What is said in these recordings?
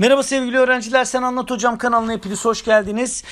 Merhaba sevgili öğrenciler, Sen Anlat Hocam kanalına hepiniz hoş geldiniz.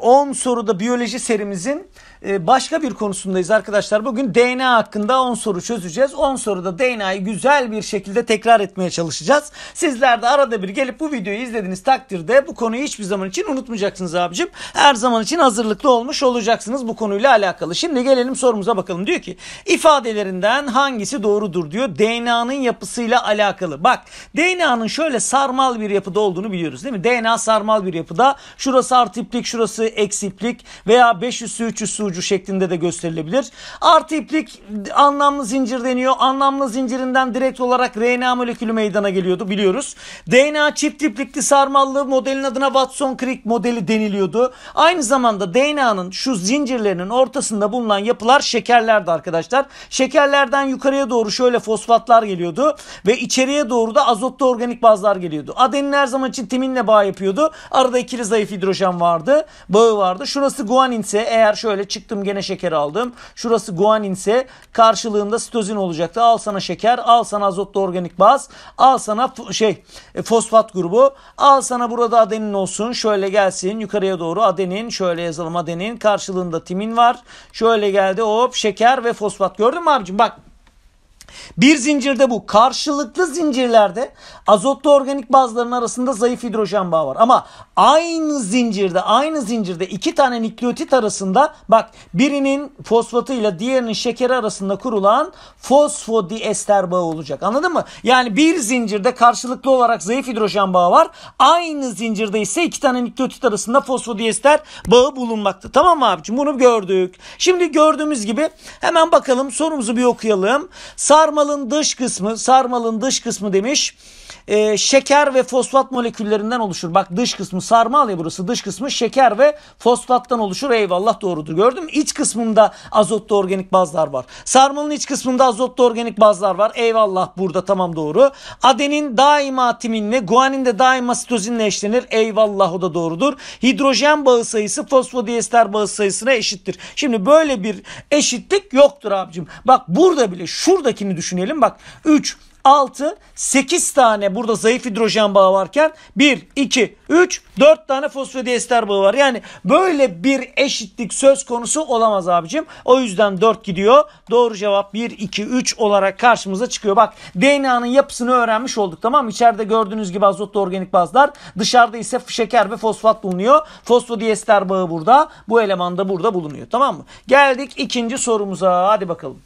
10 ee, soruda biyoloji serimizin ee, başka bir konusundayız arkadaşlar. Bugün DNA hakkında 10 soru çözeceğiz. 10 soruda DNA'yı güzel bir şekilde tekrar etmeye çalışacağız. Sizler de arada bir gelip bu videoyu izlediğiniz takdirde bu konuyu hiçbir zaman için unutmayacaksınız abicim. Her zaman için hazırlıklı olmuş olacaksınız bu konuyla alakalı. Şimdi gelelim sorumuza bakalım. Diyor ki ifadelerinden hangisi doğrudur diyor. DNA'nın yapısıyla alakalı. Bak DNA'nın şöyle sarmal bir yapıda olduğunu biliyoruz değil mi? DNA sarmal bir yapıda. Şurası artiplik, şurası eksiplik veya 5 üssü ucu şeklinde de gösterilebilir. Artı iplik anlamlı zincir deniyor. Anlamlı zincirinden direkt olarak RNA molekülü meydana geliyordu biliyoruz. DNA çift iplikli sarmallı modelin adına Watson-Crick modeli deniliyordu. Aynı zamanda DNA'nın şu zincirlerinin ortasında bulunan yapılar şekerlerdi arkadaşlar. Şekerlerden yukarıya doğru şöyle fosfatlar geliyordu ve içeriye doğru da azotlu organik bazlar geliyordu. Adenin her zaman için timinle bağ yapıyordu. Arada ikili zayıf hidrojen vardı. Bağı vardı. Şurası guaninse eğer şöyle çık çıktım gene şeker aldım. Şurası guanin ise karşılığında sitozin olacaktı. Al sana şeker, al sana azotlu organik baz, al sana şey e, fosfat grubu, al sana burada adenin olsun. Şöyle gelsin yukarıya doğru adenin, şöyle yazalım adenin. Karşılığında timin var. Şöyle geldi hop şeker ve fosfat. Gördün mü abicim? Bak bir zincirde bu. Karşılıklı zincirlerde azotlu organik bazların arasında zayıf hidrojen bağı var. Ama aynı zincirde, aynı zincirde iki tane nükleotit arasında bak birinin fosfatıyla diğerinin şekeri arasında kurulan fosfodiester bağı olacak. Anladın mı? Yani bir zincirde karşılıklı olarak zayıf hidrojen bağı var. Aynı zincirde ise iki tane nükleotit arasında fosfodiester bağı bulunmakta. Tamam mı abicim? Bunu gördük. Şimdi gördüğümüz gibi hemen bakalım sorumuzu bir okuyalım. Sağ Sarmalın dış kısmı, sarmalın dış kısmı demiş e, şeker ve fosfat moleküllerinden oluşur. Bak dış kısmı sarmal ya burası dış kısmı şeker ve fosfattan oluşur. Eyvallah doğrudur gördün mü? İç kısmında azotlu organik bazlar var. Sarmalın iç kısmında azotlu organik bazlar var. Eyvallah burada tamam doğru. Adenin daima timinle guanin de daima sitozinle eşlenir. Eyvallah o da doğrudur. Hidrojen bağı sayısı fosfodiester bağı sayısına eşittir. Şimdi böyle bir eşitlik yoktur abicim. Bak burada bile şuradakini düşünelim. Bak 3 6, 8 tane burada zayıf hidrojen bağı varken 1, 2, 3, 4 tane fosfodiester bağı var. Yani böyle bir eşitlik söz konusu olamaz abicim. O yüzden 4 gidiyor. Doğru cevap 1, 2, 3 olarak karşımıza çıkıyor. Bak DNA'nın yapısını öğrenmiş olduk tamam mı? İçeride gördüğünüz gibi azotlu organik bazlar. Dışarıda ise şeker ve fosfat bulunuyor. Fosfodiester bağı burada. Bu eleman da burada bulunuyor. Tamam mı? Geldik ikinci sorumuza. Hadi bakalım.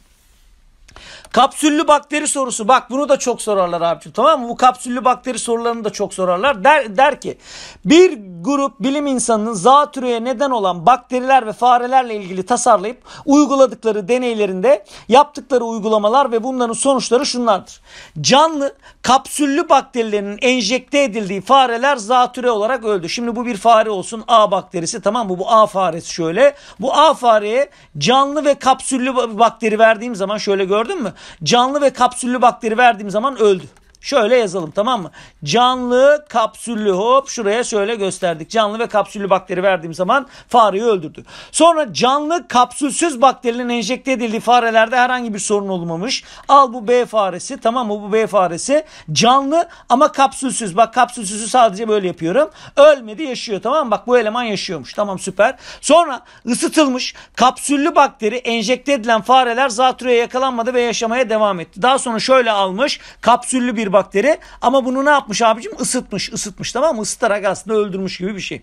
Kapsüllü bakteri sorusu bak bunu da çok sorarlar abicim tamam mı? Bu kapsüllü bakteri sorularını da çok sorarlar. Der, der ki bir grup bilim insanının zatürreye neden olan bakteriler ve farelerle ilgili tasarlayıp uyguladıkları deneylerinde yaptıkları uygulamalar ve bunların sonuçları şunlardır. Canlı kapsüllü bakterilerin enjekte edildiği fareler zatüre olarak öldü. Şimdi bu bir fare olsun A bakterisi tamam mı? Bu A faresi şöyle. Bu A fareye canlı ve kapsüllü bakteri verdiğim zaman şöyle gördün mü? Canlı ve kapsüllü bakteri verdiğim zaman öldü. Şöyle yazalım tamam mı? Canlı kapsüllü hop şuraya şöyle gösterdik. Canlı ve kapsüllü bakteri verdiğim zaman fareyi öldürdü. Sonra canlı kapsülsüz bakterinin enjekte edildiği farelerde herhangi bir sorun olmamış. Al bu B faresi tamam mı? Bu B faresi canlı ama kapsülsüz. Bak kapsülsüzü sadece böyle yapıyorum. Ölmedi yaşıyor tamam mı? Bak bu eleman yaşıyormuş. Tamam süper. Sonra ısıtılmış kapsüllü bakteri enjekte edilen fareler zatürreye yakalanmadı ve yaşamaya devam etti. Daha sonra şöyle almış kapsüllü bir bakteri ama bunu ne yapmış abicim? ısıtmış ısıtmış tamam mı? ısıtarak aslında öldürmüş gibi bir şey.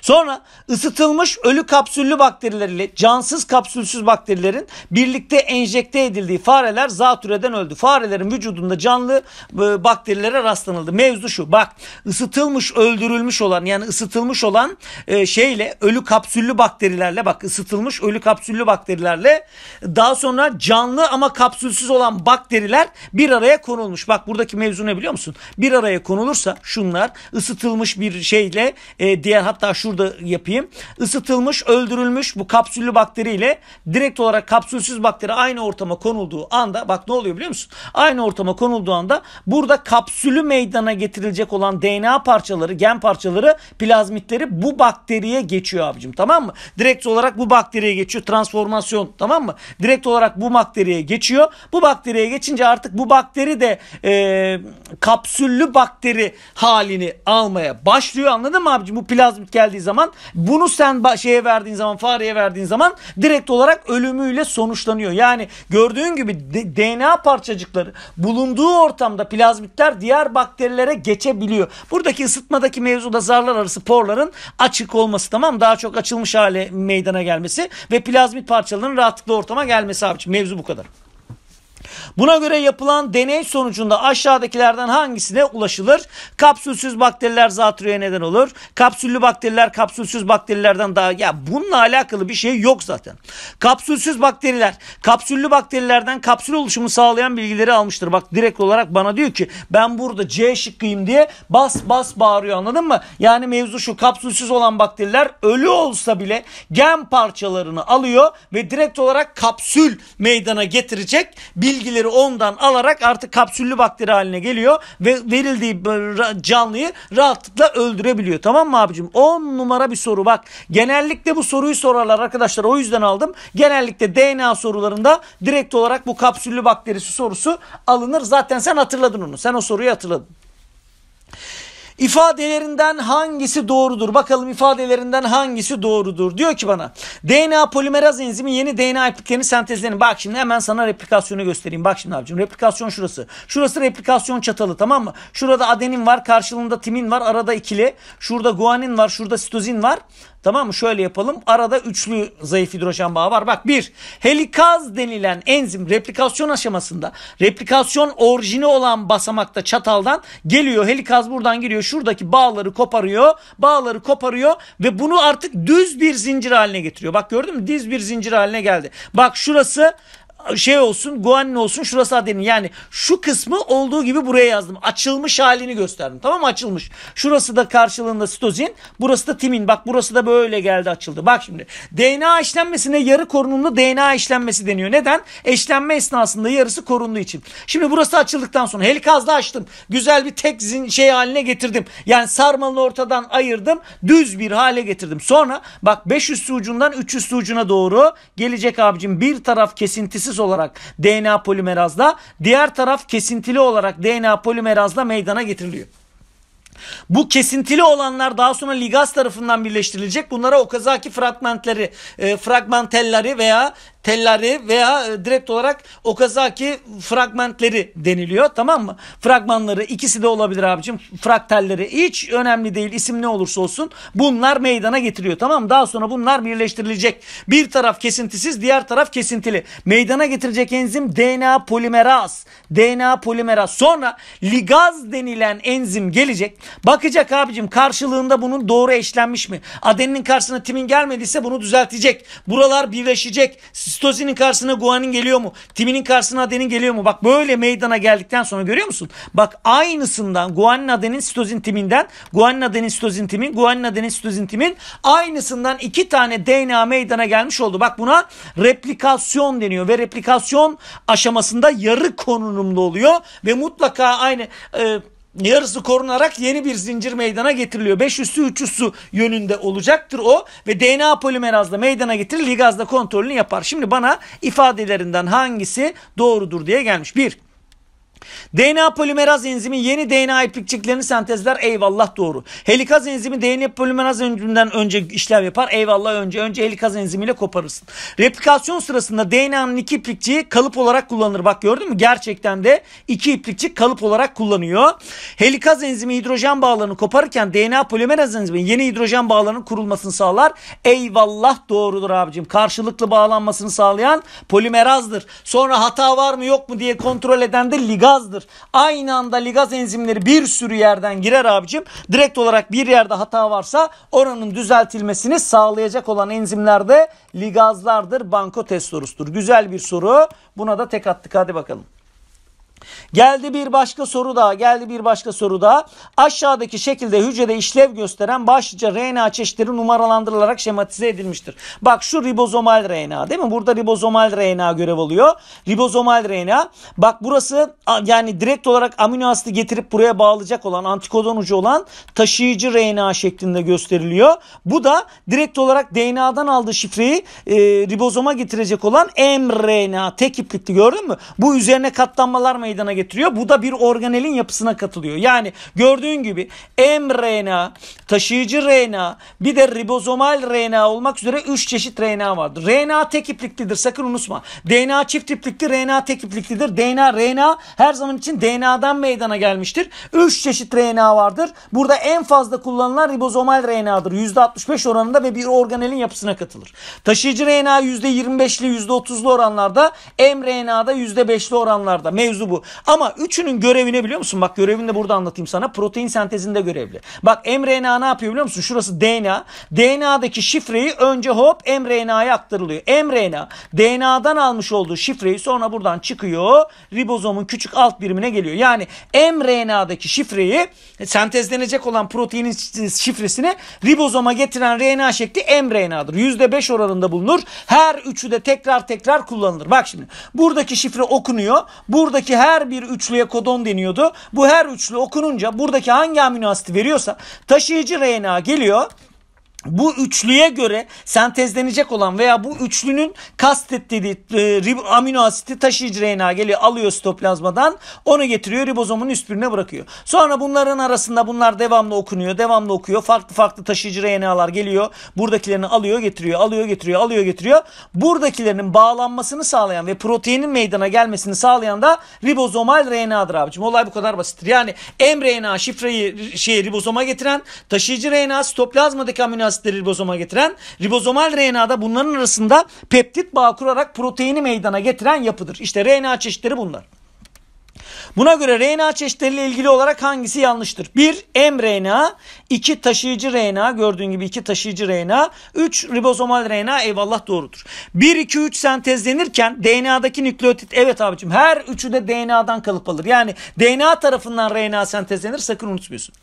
Sonra ısıtılmış ölü kapsüllü bakterileriyle cansız kapsülsüz bakterilerin birlikte enjekte edildiği fareler zatürreden öldü. Farelerin vücudunda canlı e, bakterilere rastlanıldı. Mevzu şu bak ısıtılmış öldürülmüş olan yani ısıtılmış olan e, şeyle ölü kapsüllü bakterilerle bak ısıtılmış ölü kapsüllü bakterilerle daha sonra canlı ama kapsülsüz olan bakteriler bir araya konulmuş. Bak buradaki mevzu ne biliyor musun? Bir araya konulursa şunlar ısıtılmış bir şeyle e, diğer hat hatta şurada yapayım. Isıtılmış, öldürülmüş bu kapsüllü bakteriyle direkt olarak kapsülsüz bakteri aynı ortama konulduğu anda bak ne oluyor biliyor musun? Aynı ortama konulduğu anda burada kapsülü meydana getirilecek olan DNA parçaları, gen parçaları, plazmitleri bu bakteriye geçiyor abicim tamam mı? Direkt olarak bu bakteriye geçiyor. Transformasyon tamam mı? Direkt olarak bu bakteriye geçiyor. Bu bakteriye geçince artık bu bakteri de e, kapsüllü bakteri halini almaya başlıyor anladın mı abicim? Bu plazmit geldiği zaman bunu sen şeye verdiğin zaman fareye verdiğin zaman direkt olarak ölümüyle sonuçlanıyor. Yani gördüğün gibi DNA parçacıkları bulunduğu ortamda plazmitler diğer bakterilere geçebiliyor. Buradaki ısıtmadaki mevzuda zarlar arası porların açık olması tamam daha çok açılmış hale meydana gelmesi ve plazmit parçalarının rahatlıkla ortama gelmesi abiciğim mevzu bu kadar. Buna göre yapılan deney sonucunda aşağıdakilerden hangisine ulaşılır? Kapsülsüz bakteriler zatürreye neden olur. Kapsüllü bakteriler kapsülsüz bakterilerden daha ya bununla alakalı bir şey yok zaten. Kapsülsüz bakteriler kapsüllü bakterilerden kapsül oluşumu sağlayan bilgileri almıştır. Bak direkt olarak bana diyor ki ben burada C şıkkıyım diye bas bas bağırıyor anladın mı? Yani mevzu şu kapsülsüz olan bakteriler ölü olsa bile gen parçalarını alıyor ve direkt olarak kapsül meydana getirecek bilgi bilgileri ondan alarak artık kapsüllü bakteri haline geliyor ve verildiği canlıyı rahatlıkla öldürebiliyor. Tamam mı abicim? 10 numara bir soru bak. Genellikle bu soruyu sorarlar arkadaşlar. O yüzden aldım. Genellikle DNA sorularında direkt olarak bu kapsüllü bakterisi sorusu alınır. Zaten sen hatırladın onu. Sen o soruyu hatırladın. İfadelerinden hangisi doğrudur? Bakalım ifadelerinden hangisi doğrudur? Diyor ki bana DNA polimeraz enzimi yeni DNA repliklerini sentezlerini. Bak şimdi hemen sana replikasyonu göstereyim. Bak şimdi abicim replikasyon şurası. Şurası replikasyon çatalı tamam mı? Şurada adenin var karşılığında timin var arada ikili. Şurada guanin var şurada sitozin var. Tamam mı? Şöyle yapalım. Arada üçlü zayıf hidrojen bağı var. Bak bir helikaz denilen enzim replikasyon aşamasında replikasyon orijini olan basamakta çataldan geliyor. Helikaz buradan giriyor. Şuradaki bağları koparıyor. Bağları koparıyor ve bunu artık düz bir zincir haline getiriyor. Bak gördün mü? Düz bir zincir haline geldi. Bak şurası şey olsun Guanin olsun şurası Aden'in yani şu kısmı olduğu gibi buraya yazdım. Açılmış halini gösterdim tamam mı açılmış. Şurası da karşılığında sitozin burası da timin bak burası da böyle geldi açıldı. Bak şimdi DNA işlenmesine yarı korunumlu DNA işlenmesi deniyor. Neden? Eşlenme esnasında yarısı korunduğu için. Şimdi burası açıldıktan sonra helikazla açtım. Güzel bir tek zin, şey haline getirdim. Yani sarmalını ortadan ayırdım. Düz bir hale getirdim. Sonra bak 500 ucundan 300 ucuna doğru gelecek abicim bir taraf kesintisi kesintisiz olarak DNA polimerazla, diğer taraf kesintili olarak DNA polimerazla meydana getiriliyor. Bu kesintili olanlar daha sonra ligaz tarafından birleştirilecek. Bunlara okazaki fragmentleri, e, fragmentelleri veya telleri veya e, direkt olarak Okazaki fragmentleri deniliyor tamam mı? Fragmanları ikisi de olabilir abicim. fraktelleri hiç önemli değil isim ne olursa olsun bunlar meydana getiriyor tamam mı? Daha sonra bunlar birleştirilecek. Bir taraf kesintisiz diğer taraf kesintili. Meydana getirecek enzim DNA polimeraz. DNA polimeraz. Sonra ligaz denilen enzim gelecek. Bakacak abicim karşılığında bunun doğru eşlenmiş mi? Adeninin karşısına timin gelmediyse bunu düzeltecek. Buralar birleşecek Stosinin karşısına guanin geliyor mu? Timinin karşısına adenin geliyor mu? Bak böyle meydana geldikten sonra görüyor musun? Bak aynısından guanin adenin sitozin timinden, guanin adenin sitozin timin, guanin adenin sitozin timin aynısından iki tane DNA meydana gelmiş oldu. Bak buna replikasyon deniyor ve replikasyon aşamasında yarı konumlu oluyor ve mutlaka aynı e, yarısı korunarak yeni bir zincir meydana getiriliyor. 500'sü 300'sü yönünde olacaktır o ve DNA polimerazla meydana getirir ligazda kontrolünü yapar. Şimdi bana ifadelerinden hangisi doğrudur diye gelmiş. Bir, DNA polimeraz enzimi yeni DNA iplikçiklerini sentezler. Eyvallah doğru. Helikaz enzimi DNA polimeraz enziminden önce işlem yapar. Eyvallah önce. Önce helikaz enzimiyle koparırsın. Replikasyon sırasında DNA'nın iki iplikçiği kalıp olarak kullanılır. Bak gördün mü? Gerçekten de iki iplikçik kalıp olarak kullanıyor. Helikaz enzimi hidrojen bağlarını koparırken DNA polimeraz enzimi yeni hidrojen bağlarının kurulmasını sağlar. Eyvallah doğrudur abicim. Karşılıklı bağlanmasını sağlayan polimerazdır. Sonra hata var mı yok mu diye kontrol eden de ligazdır hatasızdır. Aynı anda ligaz enzimleri bir sürü yerden girer abicim. Direkt olarak bir yerde hata varsa oranın düzeltilmesini sağlayacak olan enzimlerde ligazlardır. Banko testorustur. Güzel bir soru. Buna da tek attık. Hadi bakalım. Geldi bir başka soru daha. Geldi bir başka soru daha. Aşağıdaki şekilde hücrede işlev gösteren başlıca RNA çeşitleri numaralandırılarak şematize edilmiştir. Bak şu ribozomal RNA değil mi? Burada ribozomal RNA görev alıyor. Ribozomal RNA. Bak burası yani direkt olarak amino asidi getirip buraya bağlayacak olan antikodon ucu olan taşıyıcı RNA şeklinde gösteriliyor. Bu da direkt olarak DNA'dan aldığı şifreyi e, ribozoma getirecek olan mRNA tek iplikli gördün mü? Bu üzerine katlanmalar meydana meydana getiriyor. Bu da bir organelin yapısına katılıyor. Yani gördüğün gibi mRNA, taşıyıcı RNA, bir de ribozomal RNA olmak üzere 3 çeşit RNA vardır. RNA tek ipliklidir sakın unutma. DNA çift iplikli, RNA tek ipliklidir. DNA, RNA her zaman için DNA'dan meydana gelmiştir. 3 çeşit RNA vardır. Burada en fazla kullanılan ribozomal RNA'dır. %65 oranında ve bir organelin yapısına katılır. Taşıyıcı RNA %25'li %30'lu oranlarda, mRNA'da %5'li oranlarda. Mevzu bu. Ama üçünün görevi ne biliyor musun? Bak görevini de burada anlatayım sana. Protein sentezinde görevli. Bak mRNA ne yapıyor biliyor musun? Şurası DNA. DNA'daki şifreyi önce hop mRNA'ya aktarılıyor. mRNA DNA'dan almış olduğu şifreyi sonra buradan çıkıyor. Ribozomun küçük alt birimine geliyor. Yani mRNA'daki şifreyi sentezlenecek olan proteinin şifresini ribozoma getiren RNA şekli mRNA'dır. %5 oranında bulunur. Her üçü de tekrar tekrar kullanılır. Bak şimdi buradaki şifre okunuyor. Buradaki her her bir üçlüye kodon deniyordu. Bu her üçlü okununca buradaki hangi amino asit veriyorsa taşıyıcı RNA geliyor bu üçlüye göre sentezlenecek olan veya bu üçlünün kastettiği e, amino asiti taşıyıcı RNA geliyor alıyor stoplazmadan onu getiriyor ribozomun üstüne bırakıyor. Sonra bunların arasında bunlar devamlı okunuyor devamlı okuyor farklı farklı taşıyıcı RNA'lar geliyor buradakilerini alıyor getiriyor alıyor getiriyor alıyor getiriyor. Buradakilerin bağlanmasını sağlayan ve proteinin meydana gelmesini sağlayan da ribozomal RNA'dır abicim olay bu kadar basittir. Yani mRNA şifreyi şey ribozoma getiren taşıyıcı RNA stoplazmadaki amino asitleri ribozoma getiren ribozomal RNA'da bunların arasında peptit bağ kurarak proteini meydana getiren yapıdır. İşte RNA çeşitleri bunlar. Buna göre RNA çeşitleriyle ilgili olarak hangisi yanlıştır? 1. mRNA 2. Taşıyıcı RNA gördüğün gibi 2 taşıyıcı RNA 3. Ribozomal RNA eyvallah doğrudur. 1, 2, 3 sentezlenirken DNA'daki nükleotit evet abicim her üçü de DNA'dan kalıp alır. Yani DNA tarafından RNA sentezlenir sakın unutmuyorsun.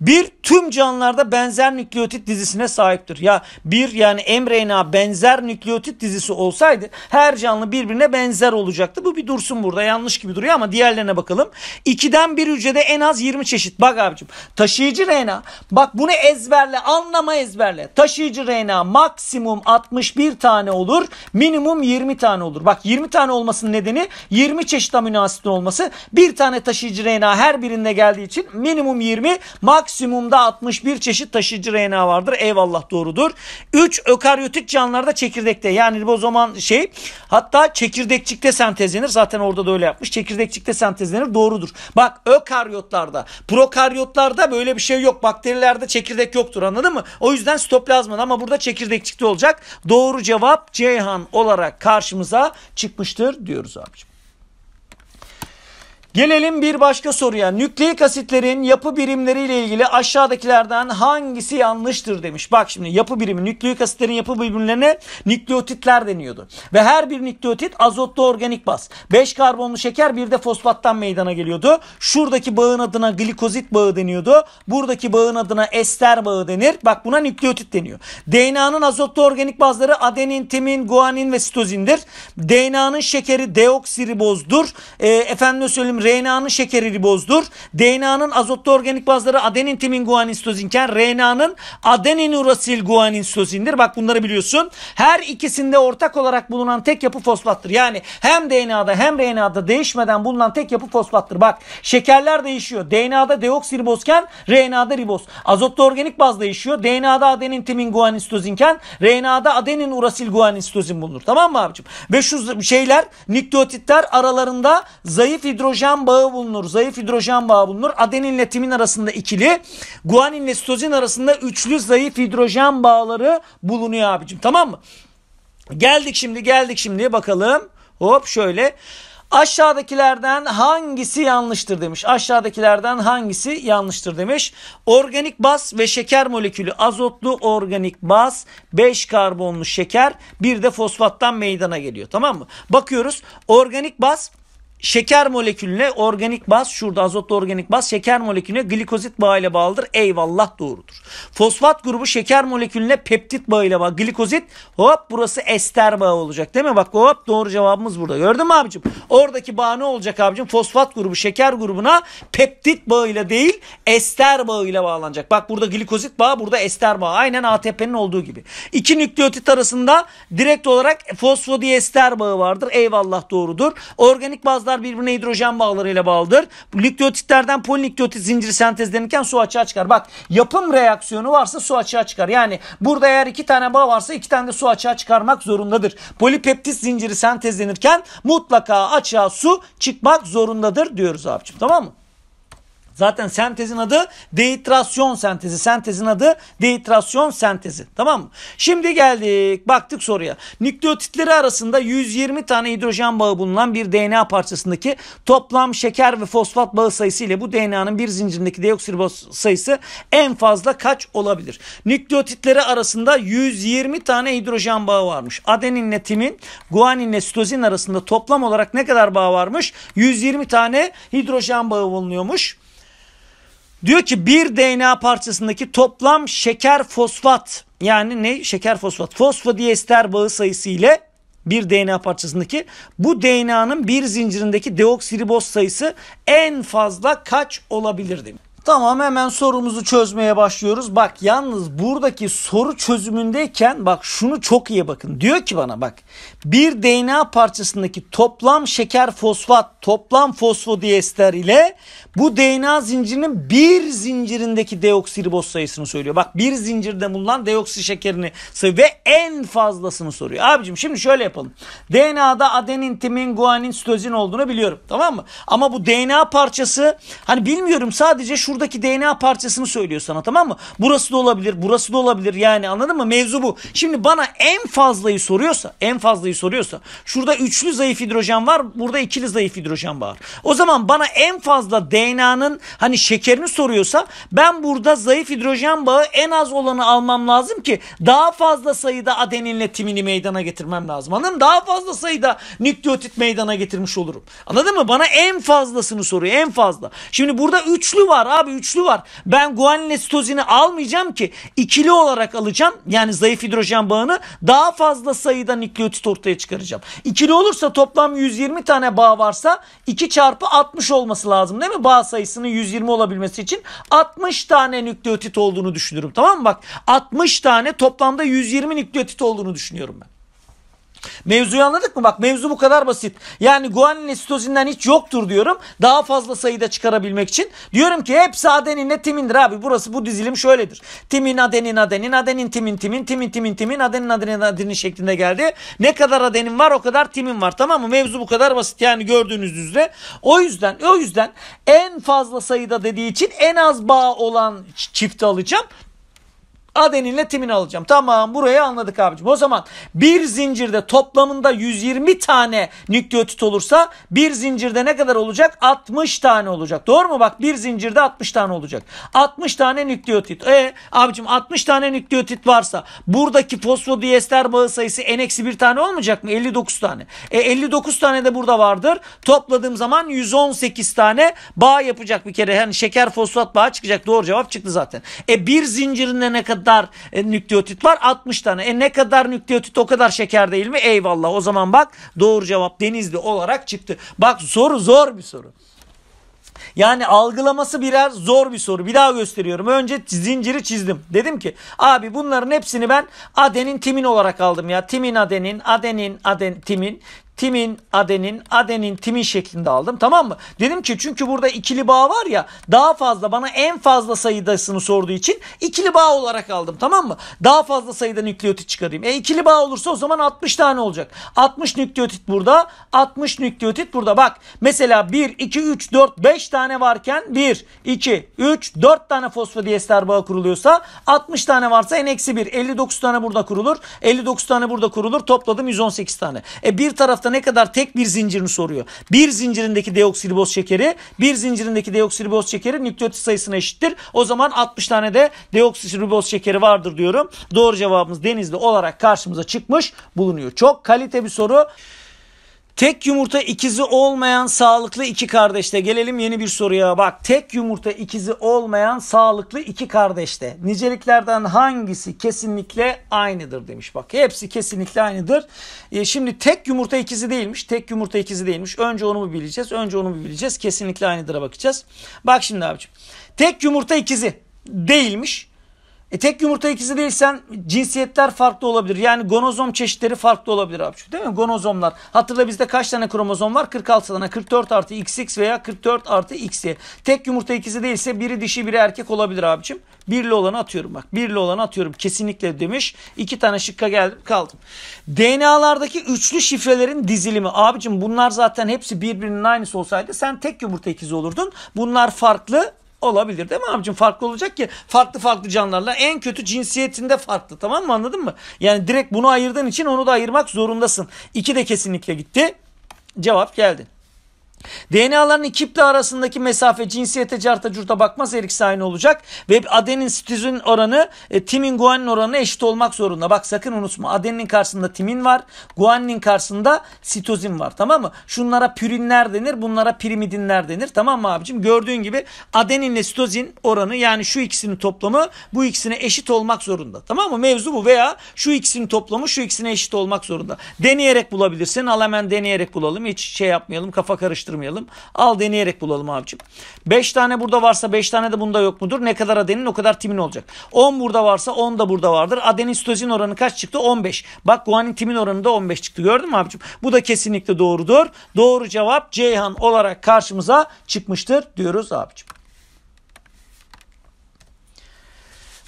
1. Tüm canlılarda benzer nükleotit dizisine sahiptir. Ya 1 yani mRNA benzer nükleotit dizisi olsaydı her canlı birbirine benzer olacaktı. Bu bir dursun burada yanlış gibi duruyor ama diğerlerine bakalım bakalım. 2'den bir hücrede en az 20 çeşit. Bak abicim taşıyıcı RNA. Bak bunu ezberle anlama ezberle. Taşıyıcı RNA maksimum 61 tane olur. Minimum 20 tane olur. Bak 20 tane olmasının nedeni 20 çeşit amino asitin olması. Bir tane taşıyıcı RNA her birinde geldiği için minimum 20 maksimumda 61 çeşit taşıyıcı RNA vardır. Eyvallah doğrudur. 3 ökaryotik canlılarda çekirdekte yani zaman şey hatta çekirdekçikte sentezlenir. Zaten orada da öyle yapmış. Çekirdekçikte sentezlenir söylenir doğrudur. Bak ökaryotlarda, prokaryotlarda böyle bir şey yok. Bakterilerde çekirdek yoktur anladın mı? O yüzden stoplazma ama burada çekirdek çıktı olacak. Doğru cevap Ceyhan olarak karşımıza çıkmıştır diyoruz abicim. Gelelim bir başka soruya. Nükleik asitlerin yapı birimleriyle ilgili aşağıdakilerden hangisi yanlıştır demiş. Bak şimdi yapı birimi nükleik asitlerin yapı birimlerine nükleotitler deniyordu. Ve her bir nükleotit azotlu organik baz. 5 karbonlu şeker bir de fosfattan meydana geliyordu. Şuradaki bağın adına glikozit bağı deniyordu. Buradaki bağın adına ester bağı denir. Bak buna nükleotit deniyor. DNA'nın azotlu organik bazları adenin, timin, guanin ve sitozindir. DNA'nın şekeri deoksiribozdur. E, ee, efendim söyleyeyim RNA'nın şekeri bozdur. DNA'nın azotlu organik bazları adenin, timin, guanin, sitozinken RNA'nın adenin, urasil, guanin, sitozindir. Bak bunları biliyorsun. Her ikisinde ortak olarak bulunan tek yapı fosfattır. Yani hem DNA'da hem RNA'da değişmeden bulunan tek yapı fosfattır. Bak şekerler değişiyor. DNA'da deoksiribozken RNA'da riboz. Azotlu organik baz değişiyor. DNA'da adenin, timin, guanin, sitozinken RNA'da adenin, urasil, guanin, sitozin bulunur. Tamam mı abicim? Ve şu şeyler nükleotitler aralarında zayıf hidrojen hidrojen bağı bulunur. Zayıf hidrojen bağı bulunur. Adeninle timin arasında ikili. Guaninle sitozin arasında üçlü zayıf hidrojen bağları bulunuyor abicim. Tamam mı? Geldik şimdi geldik şimdi bakalım. Hop şöyle. Aşağıdakilerden hangisi yanlıştır demiş. Aşağıdakilerden hangisi yanlıştır demiş. Organik baz ve şeker molekülü azotlu organik baz 5 karbonlu şeker bir de fosfattan meydana geliyor tamam mı? Bakıyoruz organik baz şeker molekülüne organik baz şurada azotlu organik baz şeker molekülüne glikozit bağıyla bağlıdır. Eyvallah doğrudur. Fosfat grubu şeker molekülüne peptit bağıyla bağlı. Glikozit hop burası ester bağı olacak değil mi? Bak hop doğru cevabımız burada. Gördün mü abicim? Oradaki bağ ne olacak abicim? Fosfat grubu şeker grubuna peptit bağıyla değil ester bağıyla bağlanacak. Bak burada glikozit bağı burada ester bağı. Aynen ATP'nin olduğu gibi. İki nükleotit arasında direkt olarak fosfodiester bağı vardır. Eyvallah doğrudur. Organik bazda Bazılar birbirine hidrojen bağlarıyla bağlıdır. Nükleotitlerden polinükleotit zinciri sentezlenirken su açığa çıkar. Bak yapım reaksiyonu varsa su açığa çıkar. Yani burada eğer iki tane bağ varsa iki tane de su açığa çıkarmak zorundadır. Polipeptit zinciri sentezlenirken mutlaka açığa su çıkmak zorundadır diyoruz abicim tamam mı? Zaten sentezin adı deitrasyon sentezi. Sentezin adı deitrasyon sentezi. Tamam mı? Şimdi geldik baktık soruya. Nükleotitleri arasında 120 tane hidrojen bağı bulunan bir DNA parçasındaki toplam şeker ve fosfat bağı sayısı ile bu DNA'nın bir zincirindeki deoksiriboz sayısı en fazla kaç olabilir? Nükleotitleri arasında 120 tane hidrojen bağı varmış. Adeninle timin, guaninle sitozin arasında toplam olarak ne kadar bağ varmış? 120 tane hidrojen bağı bulunuyormuş. Diyor ki bir DNA parçasındaki toplam şeker fosfat yani ne şeker fosfat fosfodiester bağı sayısı ile bir DNA parçasındaki bu DNA'nın bir zincirindeki deoksiriboz sayısı en fazla kaç olabilir demiş. Tamam hemen sorumuzu çözmeye başlıyoruz. Bak yalnız buradaki soru çözümündeyken bak şunu çok iyi bakın. Diyor ki bana bak bir DNA parçasındaki toplam şeker fosfat toplam fosfodiester ile bu DNA zincirinin bir zincirindeki deoksiriboz sayısını söylüyor. Bak bir zincirde bulunan deoksi şekerini ve en fazlasını soruyor. Abicim şimdi şöyle yapalım. DNA'da adenin, timin, guanin, sitozin olduğunu biliyorum tamam mı? Ama bu DNA parçası hani bilmiyorum sadece şu şuradaki DNA parçasını söylüyor sana tamam mı? Burası da olabilir, burası da olabilir yani anladın mı? Mevzu bu. Şimdi bana en fazlayı soruyorsa, en fazlayı soruyorsa şurada üçlü zayıf hidrojen var, burada ikili zayıf hidrojen var. O zaman bana en fazla DNA'nın hani şekerini soruyorsa ben burada zayıf hidrojen bağı en az olanı almam lazım ki daha fazla sayıda adeninle timini meydana getirmem lazım. Anladın mı? Daha fazla sayıda nükleotit meydana getirmiş olurum. Anladın mı? Bana en fazlasını soruyor. En fazla. Şimdi burada üçlü var abi abi üçlü var. Ben guanine sitozini almayacağım ki ikili olarak alacağım. Yani zayıf hidrojen bağını daha fazla sayıda nükleotit ortaya çıkaracağım. İkili olursa toplam 120 tane bağ varsa 2 çarpı 60 olması lazım değil mi? Bağ sayısının 120 olabilmesi için 60 tane nükleotit olduğunu düşünürüm. Tamam mı? Bak 60 tane toplamda 120 nükleotit olduğunu düşünüyorum ben. Mevzuyu anladık mı? Bak mevzu bu kadar basit. Yani guaninle sitozinden hiç yoktur diyorum. Daha fazla sayıda çıkarabilmek için. Diyorum ki hepsi adeninle timindir abi. Burası bu dizilim şöyledir. Timin, adenin, adenin, adenin, timin, timin, timin, timin, timin, adenin, adenin, adenin şeklinde geldi. Ne kadar adenin var o kadar timin var. Tamam mı? Mevzu bu kadar basit. Yani gördüğünüz üzere. O yüzden o yüzden en fazla sayıda dediği için en az bağ olan çifti alacağım. Adeninle timin alacağım. Tamam burayı anladık abicim. O zaman bir zincirde toplamında 120 tane nükleotit olursa bir zincirde ne kadar olacak? 60 tane olacak. Doğru mu? Bak bir zincirde 60 tane olacak. 60 tane nükleotit. E abicim 60 tane nükleotit varsa buradaki fosfodiester bağı sayısı n-1 tane olmayacak mı? 59 tane. E 59 tane de burada vardır. Topladığım zaman 118 tane bağ yapacak bir kere. Yani şeker fosfat bağı çıkacak. Doğru cevap çıktı zaten. E bir zincirinde ne kadar kadar e, nükleotit var? 60 tane. E ne kadar nükleotit o kadar şeker değil mi? Eyvallah. O zaman bak doğru cevap Denizli olarak çıktı. Bak soru zor bir soru. Yani algılaması birer zor bir soru. Bir daha gösteriyorum. Önce zinciri çizdim. Dedim ki abi bunların hepsini ben adenin timin olarak aldım ya. Timin adenin, adenin, aden timin, timin, adenin, adenin, timin şeklinde aldım. Tamam mı? Dedim ki çünkü burada ikili bağ var ya daha fazla bana en fazla sayıdasını sorduğu için ikili bağ olarak aldım. Tamam mı? Daha fazla sayıda nükleotit çıkarayım. E ikili bağ olursa o zaman 60 tane olacak. 60 nükleotit burada, 60 nükleotit burada. Bak mesela 1, 2, 3, 4, 5 tane varken 1, 2, 3, 4 tane fosfodiester bağı kuruluyorsa 60 tane varsa en eksi 1. 59 tane burada kurulur. 59 tane burada kurulur. Topladım 118 tane. E bir taraf hafta ne kadar tek bir zincirini soruyor. Bir zincirindeki deoksiriboz şekeri, bir zincirindeki deoksiriboz şekeri nükleotit sayısına eşittir. O zaman 60 tane de deoksiriboz şekeri vardır diyorum. Doğru cevabımız denizli olarak karşımıza çıkmış bulunuyor. Çok kalite bir soru. Tek yumurta ikizi olmayan sağlıklı iki kardeşte. Gelelim yeni bir soruya. Bak tek yumurta ikizi olmayan sağlıklı iki kardeşte. Niceliklerden hangisi kesinlikle aynıdır demiş. Bak hepsi kesinlikle aynıdır. E, şimdi tek yumurta ikizi değilmiş. Tek yumurta ikizi değilmiş. Önce onu mu bileceğiz? Önce onu mu bileceğiz? Kesinlikle aynıdır'a bakacağız. Bak şimdi abicim. Tek yumurta ikizi değilmiş. E tek yumurta ikizi değilsen cinsiyetler farklı olabilir. Yani gonozom çeşitleri farklı olabilir abi. Değil mi? Gonozomlar. Hatırla bizde kaç tane kromozom var? 46 tane. 44 artı XX veya 44 artı XY. Tek yumurta ikizi değilse biri dişi biri erkek olabilir abicim. Birli olanı atıyorum bak. Birli olanı atıyorum. Kesinlikle demiş. İki tane şıkka geldim kaldım. DNA'lardaki üçlü şifrelerin dizilimi. Abicim bunlar zaten hepsi birbirinin aynısı olsaydı sen tek yumurta ikizi olurdun. Bunlar farklı Olabilir değil mi abicim? Farklı olacak ki farklı farklı canlılarla en kötü cinsiyetinde farklı tamam mı anladın mı? Yani direkt bunu ayırdığın için onu da ayırmak zorundasın. İki de kesinlikle gitti. Cevap geldi. DNA'ların iki iple arasındaki mesafe cinsiyete carta curta bakmaz erik aynı olacak. Ve adenin sitizin oranı e, timin guanin oranına eşit olmak zorunda. Bak sakın unutma adenin karşısında timin var. Guaninin karşısında sitozin var tamam mı? Şunlara pürinler denir bunlara pirimidinler denir tamam mı abicim? Gördüğün gibi adeninle sitozin oranı yani şu ikisinin toplamı bu ikisine eşit olmak zorunda. Tamam mı? Mevzu bu veya şu ikisinin toplamı şu ikisine eşit olmak zorunda. Deneyerek bulabilirsin. Al hemen deneyerek bulalım. Hiç şey yapmayalım kafa karıştırmayalım karıştırmayalım. Al deneyerek bulalım abicim. 5 tane burada varsa 5 tane de bunda yok mudur? Ne kadar adenin o kadar timin olacak. 10 burada varsa 10 da burada vardır. Adenin sitozin oranı kaç çıktı? 15. Bak guanin timin oranı da 15 çıktı. Gördün mü abicim? Bu da kesinlikle doğrudur. Doğru cevap Ceyhan olarak karşımıza çıkmıştır diyoruz abicim.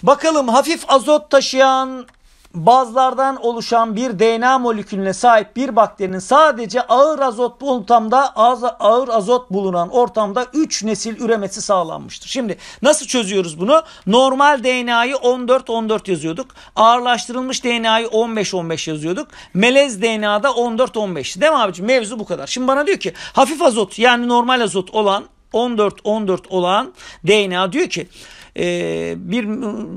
Bakalım hafif azot taşıyan bazlardan oluşan bir DNA molekülüne sahip bir bakterinin sadece ağır azot bu ortamda ağır azot bulunan ortamda 3 nesil üremesi sağlanmıştır. Şimdi nasıl çözüyoruz bunu? Normal DNA'yı 14-14 yazıyorduk. Ağırlaştırılmış DNA'yı 15-15 yazıyorduk. Melez DNA'da 14-15. Değil mi abicim? Mevzu bu kadar. Şimdi bana diyor ki hafif azot yani normal azot olan 14-14 olan DNA diyor ki e, bir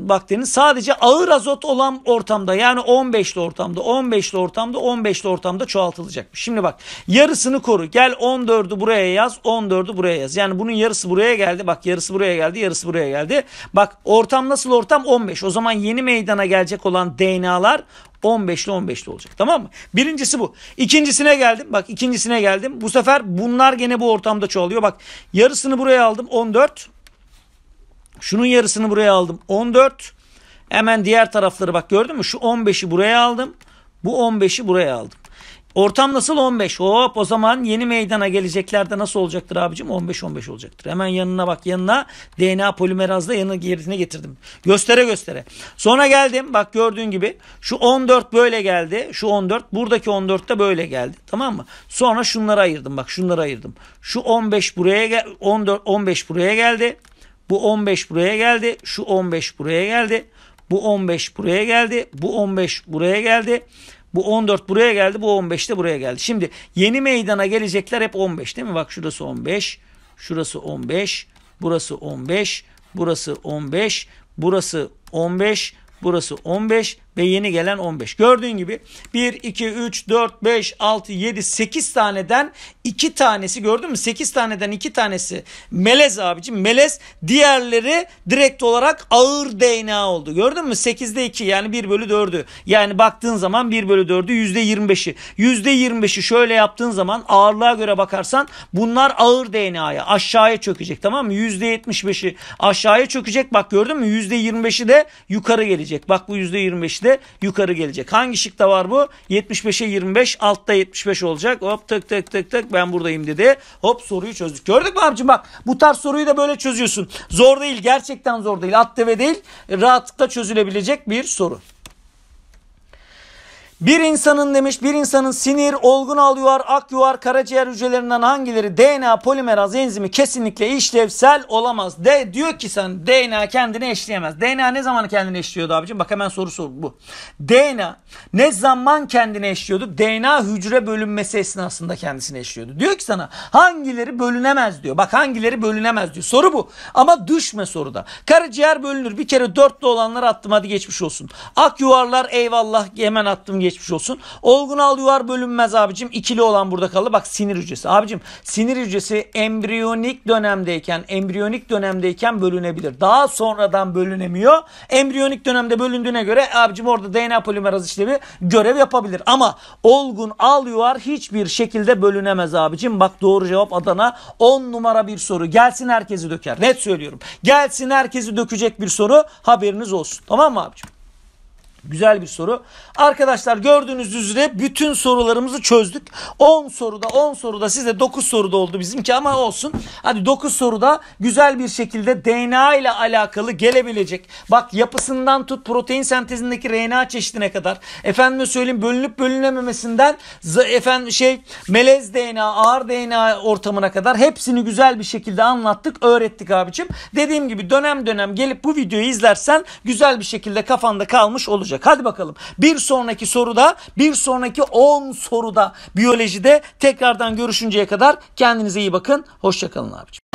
bakterinin sadece ağır azot olan ortamda yani 15'li ortamda 15'li ortamda 15'li ortamda çoğaltılacak. Şimdi bak yarısını koru gel 14'ü buraya yaz 14'ü buraya yaz. Yani bunun yarısı buraya geldi bak yarısı buraya geldi yarısı buraya geldi. Bak ortam nasıl ortam 15 o zaman yeni meydana gelecek olan DNA'lar 15'li 15'li olacak tamam mı? Birincisi bu. İkincisine geldim. Bak ikincisine geldim. Bu sefer bunlar gene bu ortamda çoğalıyor. Bak yarısını buraya aldım 14. Şunun yarısını buraya aldım 14. Hemen diğer tarafları bak gördün mü? Şu 15'i buraya aldım. Bu 15'i buraya aldım. Ortam nasıl 15? Hop o zaman yeni meydana geleceklerde nasıl olacaktır abicim? 15-15 olacaktır. Hemen yanına bak yanına DNA polimerazla yanına yerine getirdim. Göstere göstere. Sonra geldim bak gördüğün gibi şu 14 böyle geldi. Şu 14 buradaki 14 de böyle geldi. Tamam mı? Sonra şunları ayırdım bak şunları ayırdım. Şu 15 buraya 14 15 buraya geldi. Bu 15 buraya geldi. Şu 15 buraya geldi. Bu 15 buraya geldi. Bu 15 buraya geldi. Bu 14 buraya geldi. Bu 15 de buraya geldi. Şimdi yeni meydana gelecekler hep 15 değil mi? Bak şurası 15. Şurası 15. Burası 15. Burası 15. Burası 15. Burası 15 ve yeni gelen 15. Gördüğün gibi 1, 2, 3, 4, 5, 6, 7, 8 taneden 2 tanesi gördün mü? 8 taneden 2 tanesi melez abicim. Melez diğerleri direkt olarak ağır DNA oldu. Gördün mü? 8'de 2 yani 1 bölü 4'ü. Yani baktığın zaman 1 bölü 4'ü %25'i. %25'i şöyle yaptığın zaman ağırlığa göre bakarsan bunlar ağır DNA'ya aşağıya çökecek tamam mı? %75'i aşağıya çökecek. Bak gördün mü? %25'i de yukarı gelecek. Bak bu %25'i hareketle yukarı gelecek. Hangi şıkta var bu? 75'e 25 altta 75 olacak. Hop tık tık tık tık ben buradayım dedi. Hop soruyu çözdük. Gördük mü abicim bak bu tarz soruyu da böyle çözüyorsun. Zor değil gerçekten zor değil. At deve değil rahatlıkla çözülebilecek bir soru. Bir insanın demiş bir insanın sinir, olgun al yuvar, ak yuvar, karaciğer hücrelerinden hangileri DNA polimeraz enzimi kesinlikle işlevsel olamaz. De diyor ki sen DNA kendini eşleyemez. DNA ne zaman kendini eşliyordu abicim? Bak hemen soru sor bu. DNA ne zaman kendini eşliyordu? DNA hücre bölünmesi esnasında kendisini eşliyordu. Diyor ki sana hangileri bölünemez diyor. Bak hangileri bölünemez diyor. Soru bu. Ama düşme soruda. Karaciğer bölünür. Bir kere dörtlü olanları attım hadi geçmiş olsun. Ak yuvarlar eyvallah hemen attım geçmiş olsun. Olgun al yuvar bölünmez abicim. İkili olan burada kaldı. Bak sinir hücresi. Abicim sinir hücresi embriyonik dönemdeyken embriyonik dönemdeyken bölünebilir. Daha sonradan bölünemiyor. Embriyonik dönemde bölündüğüne göre abicim orada DNA polimeraz işlevi görev yapabilir. Ama olgun al yuvar hiçbir şekilde bölünemez abicim. Bak doğru cevap Adana. 10 numara bir soru. Gelsin herkesi döker. Net söylüyorum. Gelsin herkesi dökecek bir soru. Haberiniz olsun. Tamam mı abicim? Güzel bir soru. Arkadaşlar gördüğünüz üzere bütün sorularımızı çözdük. 10 soruda 10 soruda size 9 soruda oldu bizimki ama olsun. Hadi 9 soruda güzel bir şekilde DNA ile alakalı gelebilecek. Bak yapısından tut protein sentezindeki RNA çeşidine kadar. Efendime söyleyeyim bölünüp bölünememesinden efendim şey melez DNA, ağır DNA ortamına kadar hepsini güzel bir şekilde anlattık, öğrettik abicim. Dediğim gibi dönem dönem gelip bu videoyu izlersen güzel bir şekilde kafanda kalmış olur olacak. Hadi bakalım bir sonraki soruda bir sonraki 10 soruda biyolojide tekrardan görüşünceye kadar kendinize iyi bakın. Hoşçakalın abiciğim.